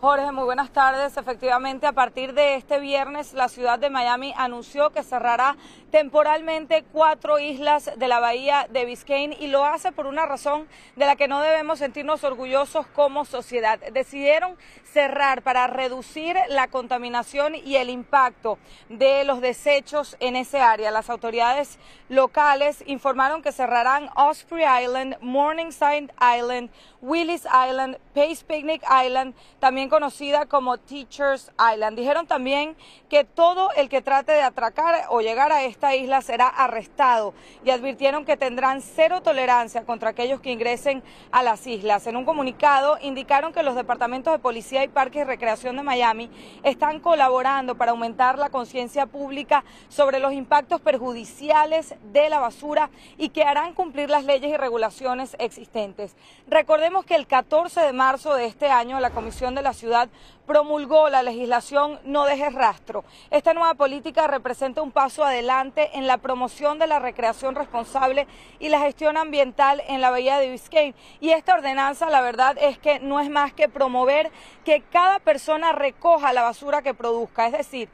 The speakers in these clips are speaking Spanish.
Jorge, muy buenas tardes. Efectivamente, a partir de este viernes, la ciudad de Miami anunció que cerrará temporalmente cuatro islas de la bahía de Biscayne y lo hace por una razón de la que no debemos sentirnos orgullosos como sociedad. Decidieron cerrar para reducir la contaminación y el impacto de los desechos en ese área. Las autoridades locales informaron que cerrarán Osprey Island, Morningside Island, Willis Island, Pace Picnic Island, también conocida como Teachers Island. Dijeron también que todo el que trate de atracar o llegar a esta isla será arrestado y advirtieron que tendrán cero tolerancia contra aquellos que ingresen a las islas. En un comunicado indicaron que los departamentos de policía y parques y recreación de Miami están colaborando para aumentar la conciencia pública sobre los impactos perjudiciales de la basura y que harán cumplir las leyes y regulaciones existentes. Recordemos que el 14 de marzo de este año la Comisión de la ciudad promulgó la legislación No deje rastro. Esta nueva política representa un paso adelante en la promoción de la recreación responsable y la gestión ambiental en la Bahía de Biscayne. Y esta ordenanza, la verdad, es que no es más que promover que cada persona recoja la basura que produzca. Es decir,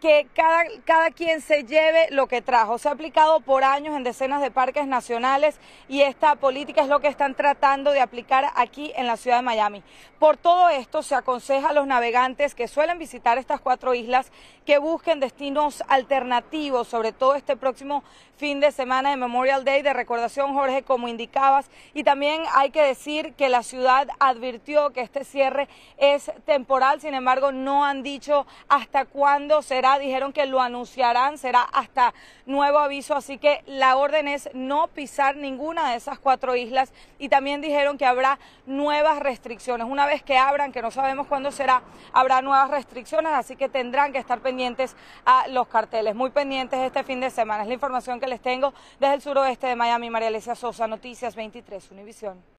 que cada, cada quien se lleve lo que trajo. Se ha aplicado por años en decenas de parques nacionales y esta política es lo que están tratando de aplicar aquí en la ciudad de Miami. Por todo esto se aconseja a los navegantes que suelen visitar estas cuatro islas que busquen destinos alternativos, sobre todo este próximo fin de semana de Memorial Day de recordación, Jorge, como indicabas. Y también hay que decir que la ciudad advirtió que este cierre es temporal, sin embargo no han dicho hasta cuándo será dijeron que lo anunciarán, será hasta nuevo aviso, así que la orden es no pisar ninguna de esas cuatro islas y también dijeron que habrá nuevas restricciones. Una vez que abran, que no sabemos cuándo será, habrá nuevas restricciones, así que tendrán que estar pendientes a los carteles, muy pendientes este fin de semana. Es la información que les tengo desde el suroeste de Miami, María Alicia Sosa, Noticias 23, Univisión.